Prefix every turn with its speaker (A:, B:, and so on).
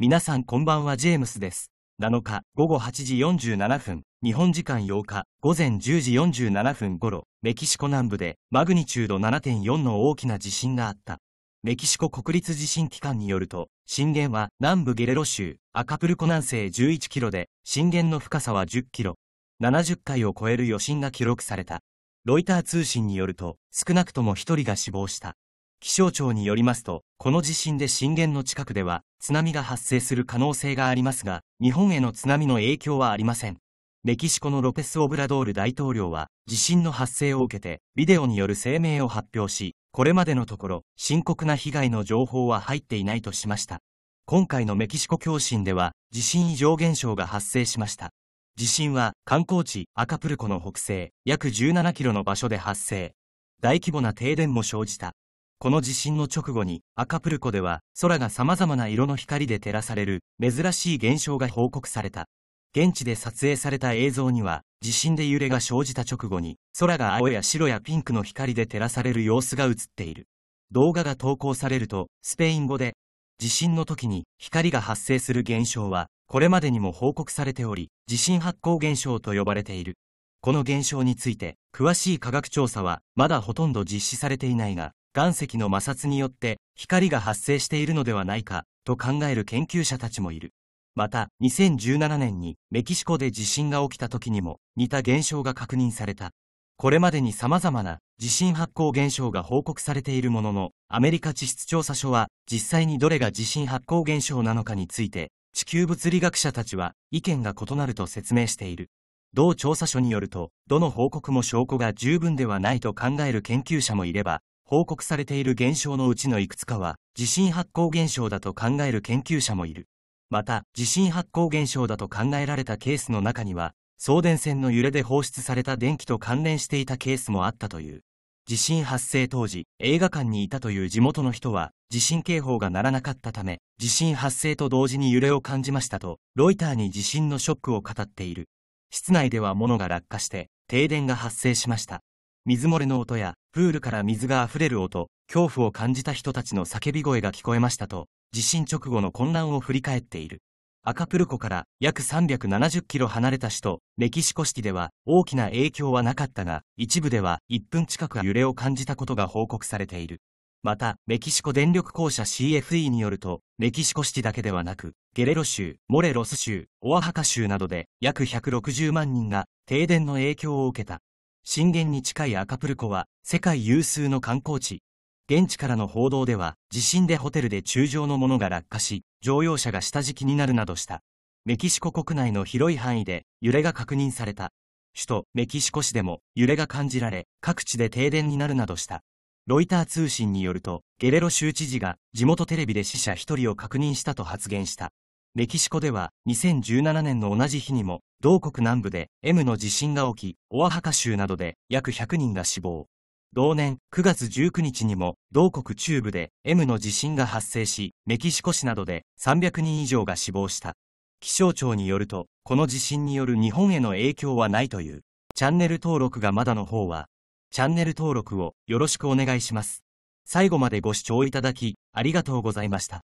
A: 皆さんこんばんはジェームスです。7日午後8時47分、日本時間8日午前10時47分頃、メキシコ南部でマグニチュード7.4の大きな地震があった。メキシコ国立地震機関によると、震源は南部ゲレロ州、アカプルコ南西11キロで、震源の深さは10キロ。70回を超える余震が記録された。ロイター通信によると、少なくとも1人が死亡した。気象庁によりますと、この地震で震源の近くでは津波が発生する可能性がありますが、日本への津波の影響はありません。メキシコのロペス・オブラドール大統領は、地震の発生を受けて、ビデオによる声明を発表し、これまでのところ、深刻な被害の情報は入っていないとしました。今回のメキシコ共振では、地震異常現象が発生しました。地震は観光地アカプルコの北西約17キロの場所で発生。大規模な停電も生じた。この地震の直後にアカプルコでは空が様々な色の光で照らされる珍しい現象が報告された。現地で撮影された映像には地震で揺れが生じた直後に空が青や白やピンクの光で照らされる様子が映っている。動画が投稿されるとスペイン語で地震の時に光が発生する現象はこれまでにも報告されており地震発光現象と呼ばれている。この現象について詳しい科学調査はまだほとんど実施されていないが岩石の摩擦によって光が発生しているのではないかと考える研究者たちもいる。また、2017年にメキシコで地震が起きた時にも似た現象が確認された。これまでに様々な地震発光現象が報告されているものの、アメリカ地質調査所は実際にどれが地震発光現象なのかについて、地球物理学者たちは意見が異なると説明している。同調査所によると、どの報告も証拠が十分ではないと考える研究者もいれば、報告されている現象のうちのいくつかは地震発光現象だと考える研究者もいる。また、地震発光現象だと考えられたケースの中には、送電線の揺れで放出された電気と関連していたケースもあったという。地震発生当時、映画館にいたという地元の人は、地震警報が鳴らなかったため、地震発生と同時に揺れを感じましたと、ロイターに地震のショックを語っている。室内では物が落下して、停電が発生しました。水漏れの音や、プールから水が溢れる音、恐怖を感じた人たちの叫び声が聞こえましたと、地震直後の混乱を振り返っている。アカプルコから約370キロ離れた首都、メキシコシティでは大きな影響はなかったが、一部では1分近く揺れを感じたことが報告されている。また、メキシコ電力公社 CFE によると、メキシコシティだけではなく、ゲレロ州、モレロス州、オアハカ州などで約160万人が停電の影響を受けた。震源に近いアカプルコは世界有数の観光地。現地からの報道では、地震でホテルで柱状のものが落下し、乗用車が下敷きになるなどした。メキシコ国内の広い範囲で揺れが確認された。首都メキシコ市でも揺れが感じられ、各地で停電になるなどした。ロイター通信によると、ゲレロ州知事が地元テレビで死者1人を確認したと発言した。メキシコでは2017年の同じ日にも、同国南部で M の地震が起き、オアハカ州などで約100人が死亡。同年9月19日にも、同国中部で M の地震が発生し、メキシコ市などで300人以上が死亡した。気象庁によると、この地震による日本への影響はないという。チャンネル登録がまだの方は、チャンネル登録をよろしくお願いします。最後までご視聴いただき、ありがとうございました。